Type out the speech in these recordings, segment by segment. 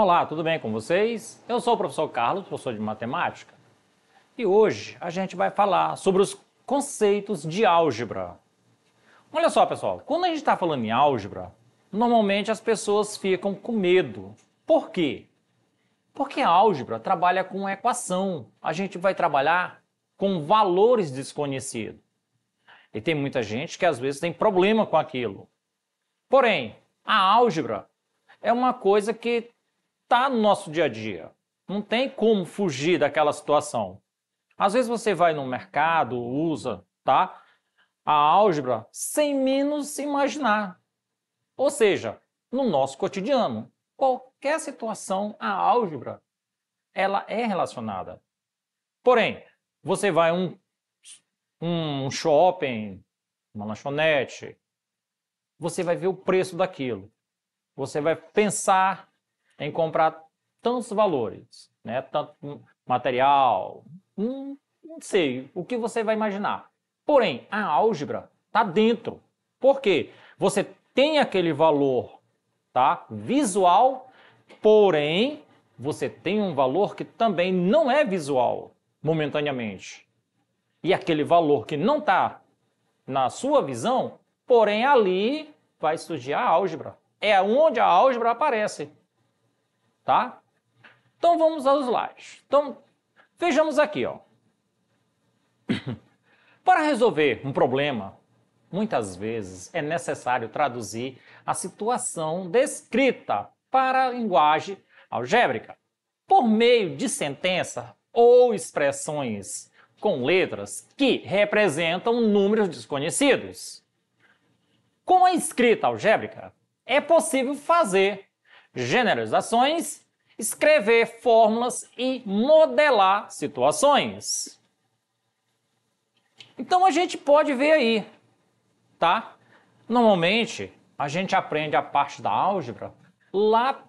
Olá, tudo bem com vocês? Eu sou o professor Carlos, professor de matemática, e hoje a gente vai falar sobre os conceitos de álgebra. Olha só, pessoal, quando a gente está falando em álgebra, normalmente as pessoas ficam com medo. Por quê? Porque a álgebra trabalha com equação. A gente vai trabalhar com valores desconhecidos. E tem muita gente que às vezes tem problema com aquilo. Porém, a álgebra é uma coisa que está no nosso dia a dia. Não tem como fugir daquela situação. Às vezes você vai no mercado, usa, tá? A álgebra sem menos imaginar. Ou seja, no nosso cotidiano, qualquer situação, a álgebra, ela é relacionada. Porém, você vai um um shopping, uma lanchonete, você vai ver o preço daquilo. Você vai pensar tem que comprar tantos valores, né? Tanto material, hum, não sei, o que você vai imaginar. Porém, a álgebra está dentro. Por quê? Você tem aquele valor tá? visual, porém, você tem um valor que também não é visual momentaneamente. E aquele valor que não está na sua visão, porém ali vai surgir a álgebra. É onde a álgebra aparece tá? Então vamos aos slides. Então vejamos aqui, ó. Para resolver um problema, muitas vezes é necessário traduzir a situação descrita para a linguagem algébrica por meio de sentença ou expressões com letras que representam números desconhecidos. Com a escrita algébrica, é possível fazer generalizações, escrever fórmulas e modelar situações. Então a gente pode ver aí, tá? Normalmente a gente aprende a parte da álgebra lá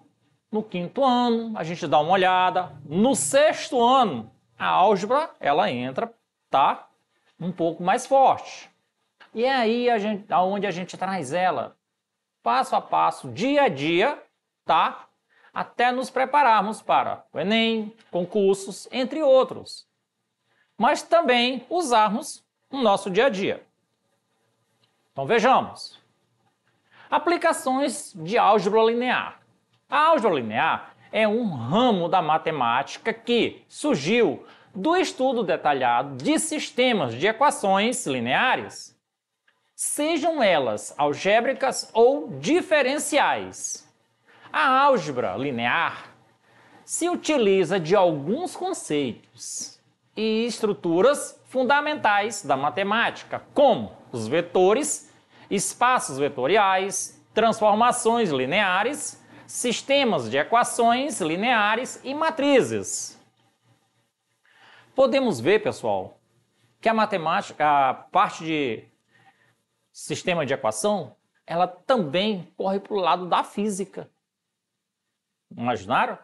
no quinto ano, a gente dá uma olhada. No sexto ano, a álgebra ela entra, tá? Um pouco mais forte. E é aí a gente, aonde a gente traz ela passo a passo, dia a dia, tá? Até nos prepararmos para o Enem, concursos, entre outros. Mas também usarmos no nosso dia a dia. Então vejamos. Aplicações de álgebra linear. A álgebra linear é um ramo da matemática que surgiu do estudo detalhado de sistemas de equações lineares, sejam elas algébricas ou diferenciais. A álgebra linear se utiliza de alguns conceitos e estruturas fundamentais da matemática, como os vetores, espaços vetoriais, transformações lineares, sistemas de equações lineares e matrizes. Podemos ver, pessoal, que a matemática, a parte de sistema de equação, ela também corre para o lado da física. Imaginaram?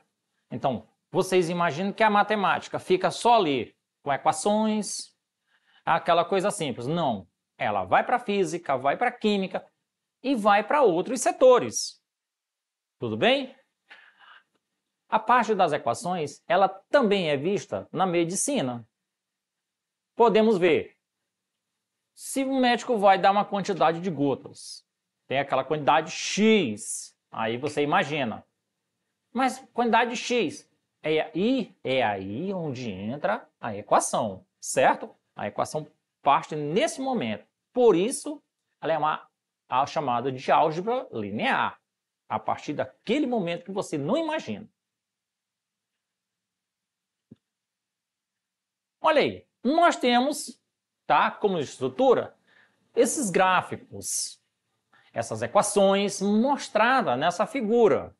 Então, vocês imaginam que a matemática fica só ali com equações, aquela coisa simples. Não. Ela vai para física, vai para química e vai para outros setores. Tudo bem? A parte das equações, ela também é vista na medicina. Podemos ver. Se um médico vai dar uma quantidade de gotas, tem aquela quantidade X, aí você imagina, mas quantidade de x. É aí, é aí onde entra a equação, certo? A equação parte nesse momento. Por isso, ela é uma a chamada de álgebra linear, a partir daquele momento que você não imagina. Olha aí, nós temos, tá, como estrutura, esses gráficos, essas equações mostradas nessa figura.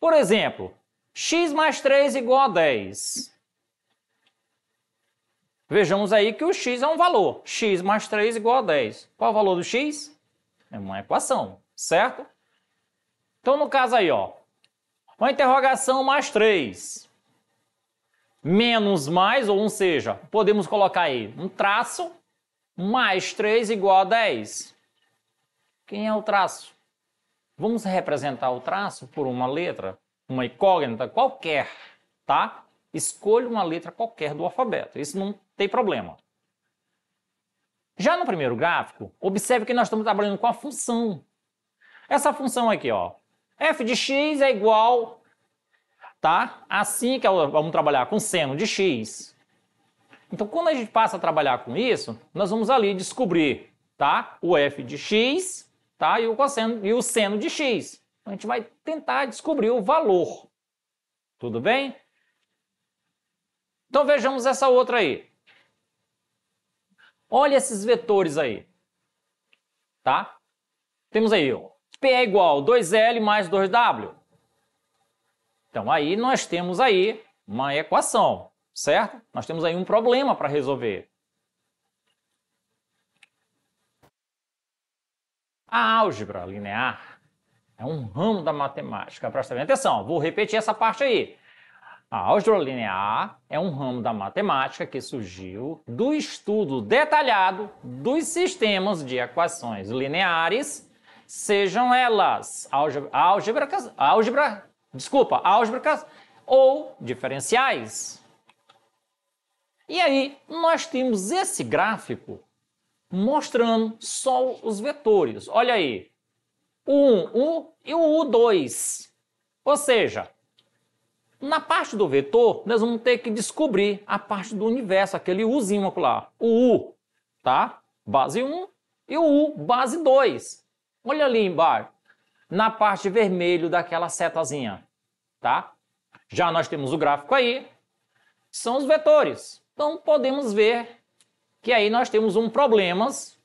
Por exemplo, x mais 3 igual a 10. Vejamos aí que o x é um valor. x mais 3 igual a 10. Qual é o valor do x? É uma equação, certo? Então, no caso aí, ó, uma interrogação mais 3. Menos mais, ou seja, podemos colocar aí um traço mais 3 igual a 10. Quem é o traço? Vamos representar o traço por uma letra, uma incógnita qualquer, tá? Escolha uma letra qualquer do alfabeto. Isso não tem problema. Já no primeiro gráfico, observe que nós estamos trabalhando com a função. Essa função aqui, ó, f de x é igual, tá? Assim que vamos trabalhar com seno de x. Então, quando a gente passa a trabalhar com isso, nós vamos ali descobrir, tá? O f de x tá? e, o cosseno, e o seno de x. Então, a gente vai tentar descobrir o valor. Tudo bem? Então vejamos essa outra aí. Olha esses vetores aí. Tá? Temos aí, ó, P é igual a 2L mais 2W. Então aí nós temos aí uma equação, certo? Nós temos aí um problema para resolver. A álgebra linear é um ramo da matemática. Presta bem atenção, vou repetir essa parte aí. A álgebra linear é um ramo da matemática que surgiu do estudo detalhado dos sistemas de equações lineares, sejam elas álgebricas, álgebra, desculpa, álgebricas ou diferenciais. E aí, nós temos esse gráfico mostrando só os vetores. Olha aí, o 1, U e o U2. Ou seja, na parte do vetor, nós vamos ter que descobrir a parte do universo, aquele Uzinho lá, o U, tá? Base 1 e o U, base 2. Olha ali embaixo, na parte vermelho daquela setazinha, tá? Já nós temos o gráfico aí, são os vetores. Então podemos ver que aí nós temos um problemas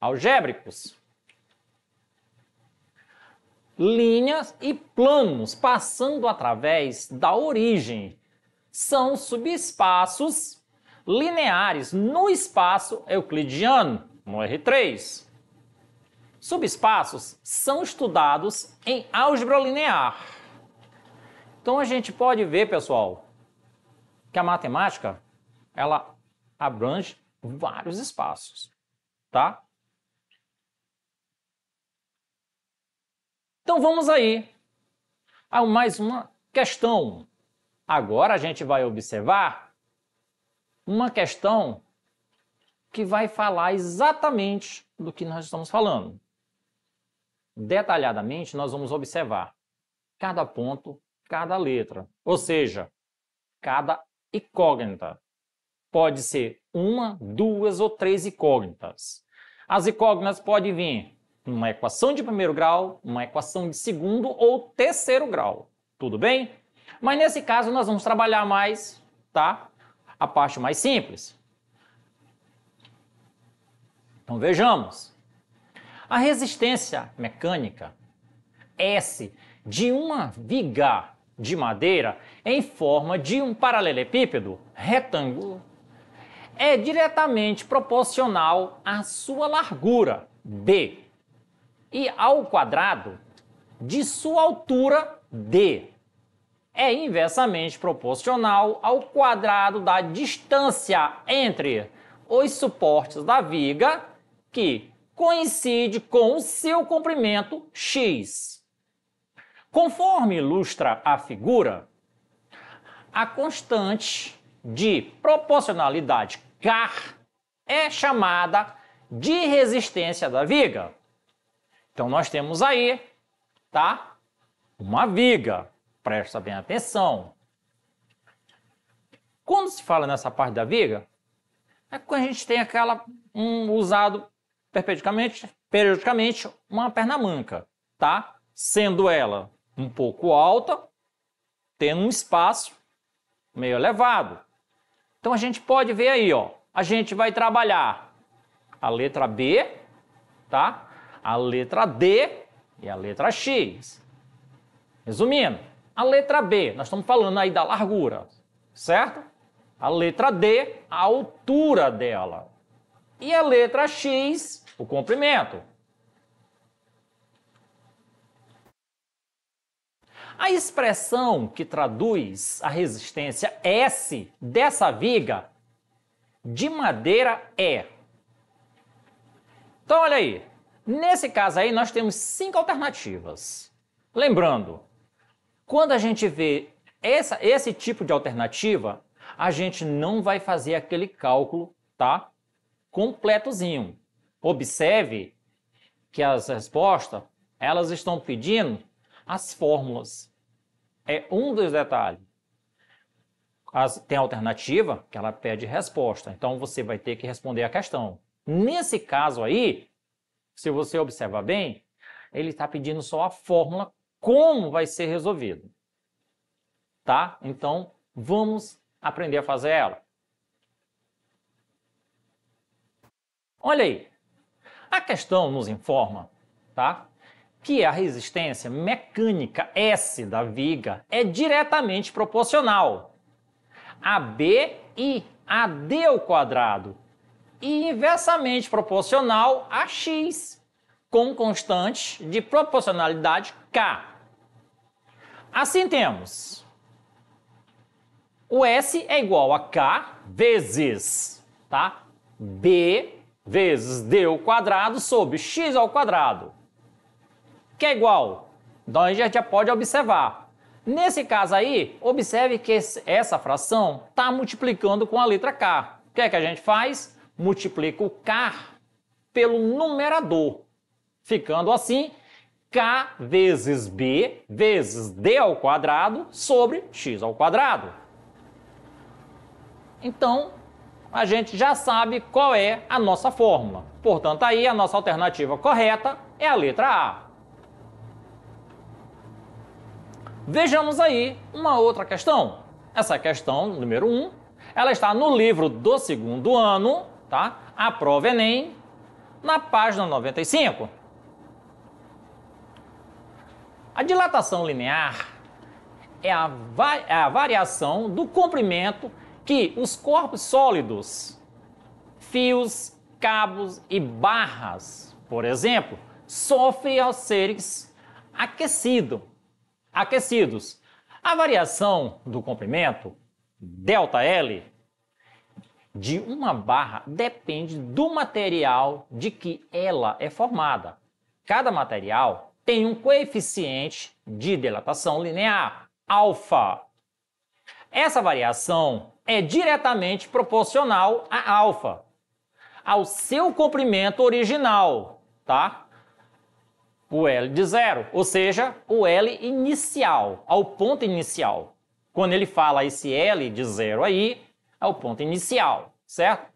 algébricos. Linhas e planos passando através da origem são subespaços lineares no espaço euclidiano, no R3. Subespaços são estudados em álgebra linear. Então a gente pode ver, pessoal, que a matemática ela abrange vários espaços, tá? Então vamos aí a mais uma questão. Agora a gente vai observar uma questão que vai falar exatamente do que nós estamos falando. Detalhadamente, nós vamos observar cada ponto, cada letra, ou seja, cada incógnita pode ser uma, duas ou três incógnitas. As incógnitas podem vir numa equação de primeiro grau, uma equação de segundo ou terceiro grau. Tudo bem? Mas nesse caso nós vamos trabalhar mais, tá? A parte mais simples. Então vejamos. A resistência mecânica S de uma viga de madeira em forma de um paralelepípedo retângulo é diretamente proporcional à sua largura, d, e ao quadrado de sua altura, d. É inversamente proporcional ao quadrado da distância entre os suportes da viga, que coincide com o seu comprimento x. Conforme ilustra a figura, a constante de proporcionalidade é chamada de resistência da viga. Então nós temos aí, tá? Uma viga. Presta bem atenção. Quando se fala nessa parte da viga, é quando a gente tem aquela um, usado periodicamente, periodicamente uma perna manca, tá? Sendo ela um pouco alta, tendo um espaço meio elevado. Então a gente pode ver aí, ó, a gente vai trabalhar a letra B, tá? A letra D e a letra X. Resumindo, a letra B, nós estamos falando aí da largura, certo? A letra D, a altura dela. E a letra X, o comprimento. A expressão que traduz a resistência S dessa viga de madeira é. Então, olha aí. Nesse caso aí, nós temos cinco alternativas. Lembrando, quando a gente vê essa, esse tipo de alternativa, a gente não vai fazer aquele cálculo, tá? Completozinho. Observe que as respostas, elas estão pedindo as fórmulas. É um dos detalhes as, tem alternativa que ela pede resposta. Então você vai ter que responder a questão. Nesse caso aí, se você observar bem, ele está pedindo só a fórmula como vai ser resolvido. Tá? Então vamos aprender a fazer ela. Olha aí. A questão nos informa, tá? Que a resistência mecânica S da viga é diretamente proporcional AB e AD ao quadrado e inversamente proporcional a x com constante de proporcionalidade k. Assim temos o S é igual a K vezes, tá? B vezes D ao quadrado sobre X ao quadrado, que é igual. Então a gente já pode observar. Nesse caso aí, observe que essa fração está multiplicando com a letra K. O que é que a gente faz? Multiplica o K pelo numerador, ficando assim K vezes B vezes D ao quadrado sobre X ao quadrado. Então, a gente já sabe qual é a nossa fórmula. Portanto, aí a nossa alternativa correta é a letra A. Vejamos aí uma outra questão. Essa questão número 1, um, ela está no livro do segundo ano, tá? A prova Enem, na página 95. A dilatação linear é a, va é a variação do comprimento que os corpos sólidos, fios, cabos e barras, por exemplo, sofrem ao ser aquecido aquecidos. A variação do comprimento, ΔL, de uma barra depende do material de que ela é formada. Cada material tem um coeficiente de dilatação linear, alfa. Essa variação é diretamente proporcional a alfa, ao seu comprimento original, tá? o L de zero, ou seja, o L inicial, ao ponto inicial. Quando ele fala esse L de zero aí, é o ponto inicial, certo?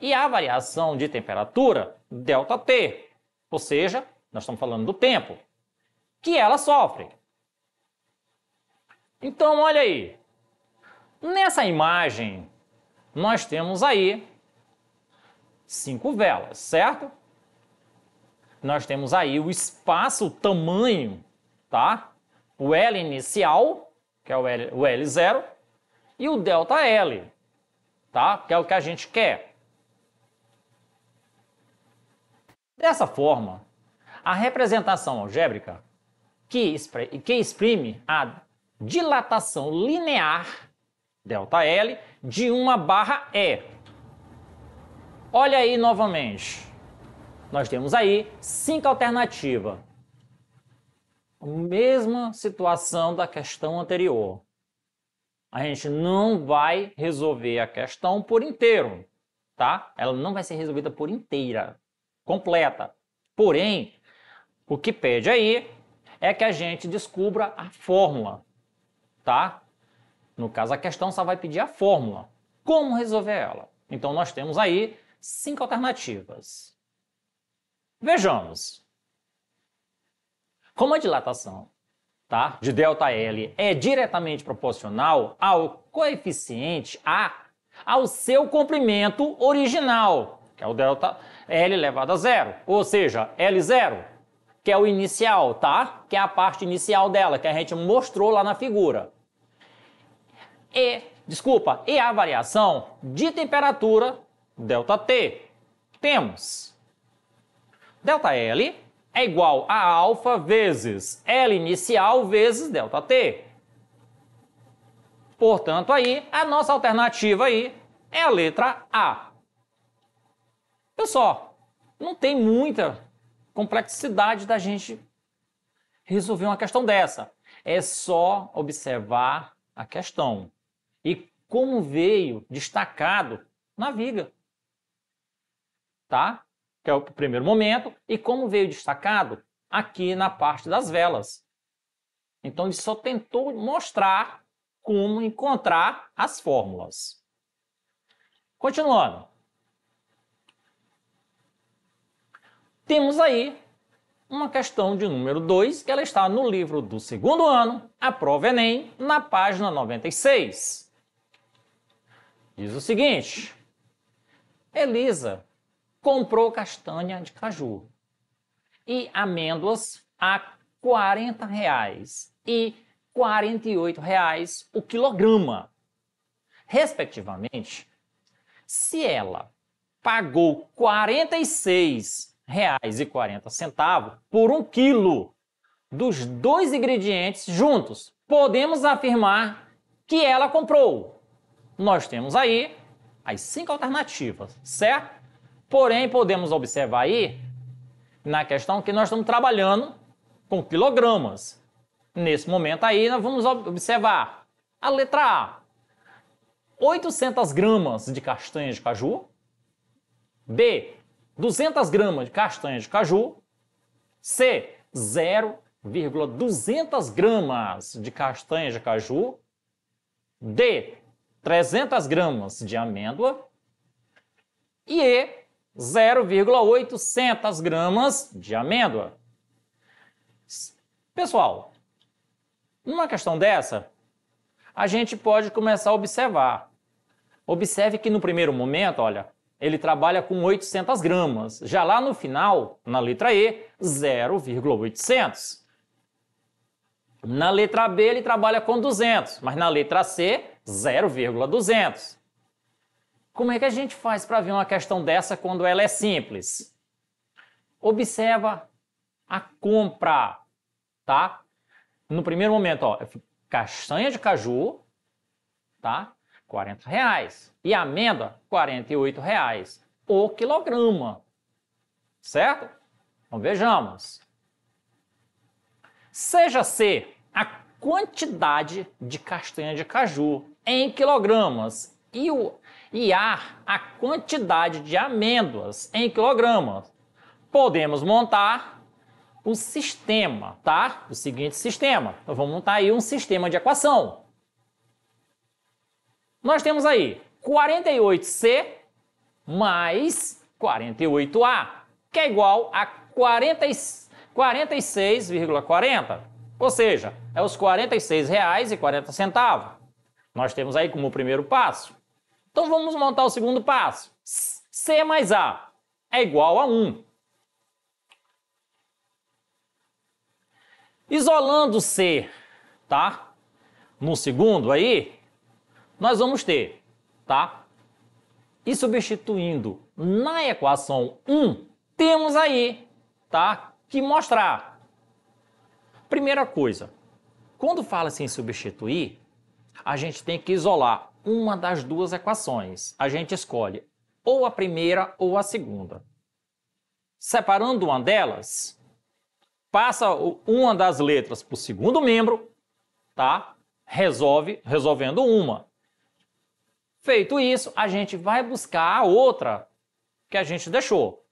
E a variação de temperatura, delta T, ou seja, nós estamos falando do tempo, que ela sofre. Então, olha aí. Nessa imagem, nós temos aí cinco velas, certo? nós temos aí o espaço, o tamanho, tá? O L inicial, que é o, L, o L0, e o delta L, tá? Que é o que a gente quer. Dessa forma, a representação algébrica que, que exprime a dilatação linear delta L de uma barra E. Olha aí novamente. Nós temos aí cinco alternativas. Mesma situação da questão anterior. A gente não vai resolver a questão por inteiro, tá? Ela não vai ser resolvida por inteira, completa. Porém, o que pede aí é que a gente descubra a fórmula, tá? No caso, a questão só vai pedir a fórmula. Como resolver ela? Então, nós temos aí cinco alternativas. Vejamos. Como a dilatação tá, de ΔL é diretamente proporcional ao coeficiente A, ao seu comprimento original, que é o delta L elevado a zero, ou seja, L0, que é o inicial, tá? Que é a parte inicial dela, que a gente mostrou lá na figura. E, desculpa, e a variação de temperatura, ΔT. Temos ΔL é igual a alfa vezes L inicial vezes ΔT. Portanto, aí, a nossa alternativa aí é a letra A. Pessoal, não tem muita complexidade da gente resolver uma questão dessa. É só observar a questão e como veio destacado na viga. Tá? que é o primeiro momento, e como veio destacado aqui na parte das velas. Então ele só tentou mostrar como encontrar as fórmulas. Continuando. Temos aí uma questão de número 2, que ela está no livro do segundo ano, a prova Enem, na página 96. Diz o seguinte: Elisa comprou castanha de caju e amêndoas a 40 reais e 48 reais o quilograma, respectivamente. Se ela pagou 46 reais e 40 centavos por um quilo dos dois ingredientes juntos, podemos afirmar que ela comprou. Nós temos aí as cinco alternativas, certo? Porém, podemos observar aí na questão que nós estamos trabalhando com quilogramas. Nesse momento aí, nós vamos observar a letra A. 800 gramas de castanha de caju. B. 200 gramas de castanha de caju. C. 0,200 gramas de castanha de caju. D. 300 gramas de amêndoa. E E. 0,800 gramas de amêndoa. Pessoal, numa questão dessa, a gente pode começar a observar. Observe que no primeiro momento, olha, ele trabalha com 800 gramas. Já lá no final, na letra E, 0,800. Na letra B, ele trabalha com 200, mas na letra C, 0,200. Como é que a gente faz para ver uma questão dessa quando ela é simples? Observa a compra, tá? No primeiro momento, ó, castanha de caju, tá? 40 reais. E amêndoa, 48 reais o quilograma, certo? Então vejamos. Seja C a quantidade de castanha de caju em quilogramas e o e a a quantidade de amêndoas em quilogramas. Podemos montar o sistema, tá? O seguinte sistema. Então, vamos montar aí um sistema de equação. Nós temos aí 48C mais 48A, que é igual a 46,40. Ou seja, é os R$ 46,40. Nós temos aí como primeiro passo então vamos montar o segundo passo. C mais A é igual a 1. Isolando C, tá? No segundo aí, nós vamos ter, tá? E substituindo na equação 1, temos aí, tá? Que mostrar. Primeira coisa, quando fala-se em substituir, a gente tem que isolar uma das duas equações. A gente escolhe ou a primeira ou a segunda. Separando uma delas, passa uma das letras para o segundo membro, tá? Resolve resolvendo uma. Feito isso, a gente vai buscar a outra que a gente deixou.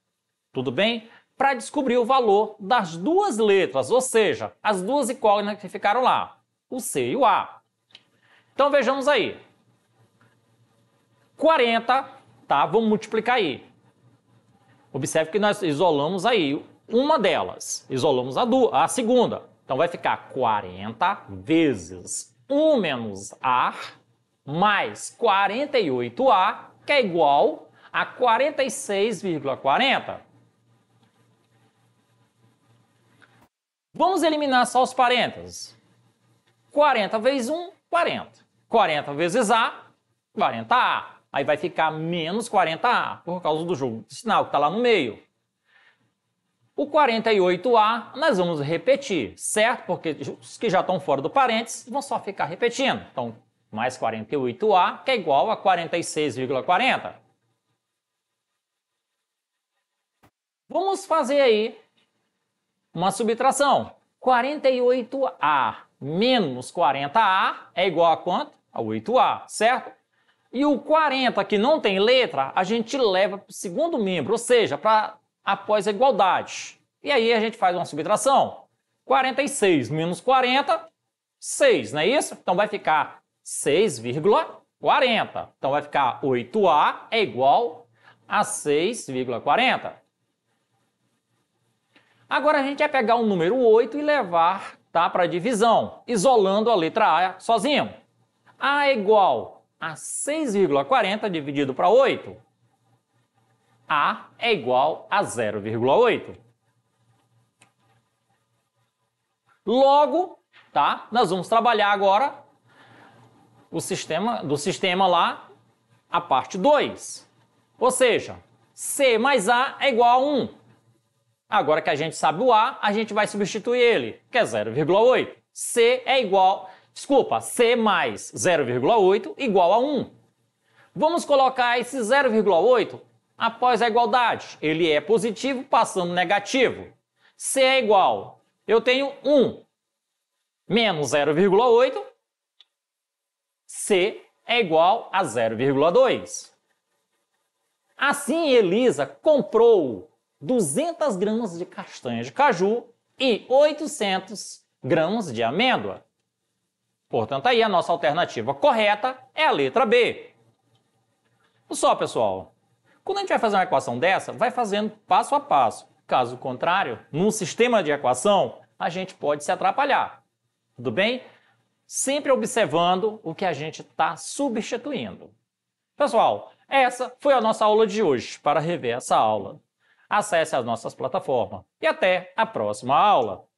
Tudo bem? Para descobrir o valor das duas letras, ou seja, as duas incógnitas né, que ficaram lá, o C e o A. Então vejamos aí. 40, tá? Vamos multiplicar aí. Observe que nós isolamos aí uma delas, isolamos a, do, a segunda. Então vai ficar 40 vezes 1 menos A mais 48A, que é igual a 46,40. Vamos eliminar só os parênteses. 40 vezes 1, 40. 40 vezes A, 40A. Aí vai ficar menos 40A por causa do jogo de sinal que está lá no meio. O 48A nós vamos repetir, certo? Porque os que já estão fora do parênteses vão só ficar repetindo. Então, mais 48A, que é igual a 46,40. Vamos fazer aí uma subtração. 48A menos 40A é igual a quanto? A 8A, certo? E o 40, que não tem letra, a gente leva para o segundo membro, ou seja, para após a igualdade. E aí a gente faz uma subtração. 46 menos 40, 6, não é isso? Então vai ficar 6,40. Então vai ficar 8A é igual a 6,40. Agora a gente vai pegar o número 8 e levar tá, para a divisão, isolando a letra A sozinho. A é igual a 6,40 dividido para 8. A é igual a 0,8. Logo, tá? Nós vamos trabalhar agora o sistema do sistema lá a parte 2. Ou seja, C mais A é igual a 1. Agora que a gente sabe o A, a gente vai substituir ele, que é 0,8. C é igual Desculpa, C mais 0,8 igual a 1. Vamos colocar esse 0,8 após a igualdade. Ele é positivo passando negativo. C é igual. Eu tenho 1 menos 0,8. C é igual a 0,2. Assim, Elisa comprou 200 gramas de castanha de caju e 800 gramas de amêndoa. Portanto, aí a nossa alternativa correta é a letra B. Só, pessoal, quando a gente vai fazer uma equação dessa, vai fazendo passo a passo. Caso contrário, num sistema de equação, a gente pode se atrapalhar. Tudo bem? Sempre observando o que a gente está substituindo. Pessoal, essa foi a nossa aula de hoje. Para rever essa aula, acesse as nossas plataformas. E até a próxima aula!